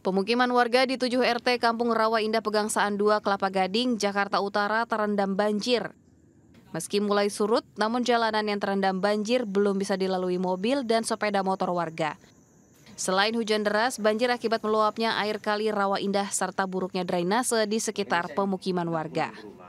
Pemukiman warga di 7 RT Kampung Rawa Indah Pegangsaan 2 Kelapa Gading, Jakarta Utara terendam banjir. Meski mulai surut, namun jalanan yang terendam banjir belum bisa dilalui mobil dan sepeda motor warga. Selain hujan deras, banjir akibat meluapnya air kali Rawa Indah serta buruknya drainase di sekitar pemukiman warga.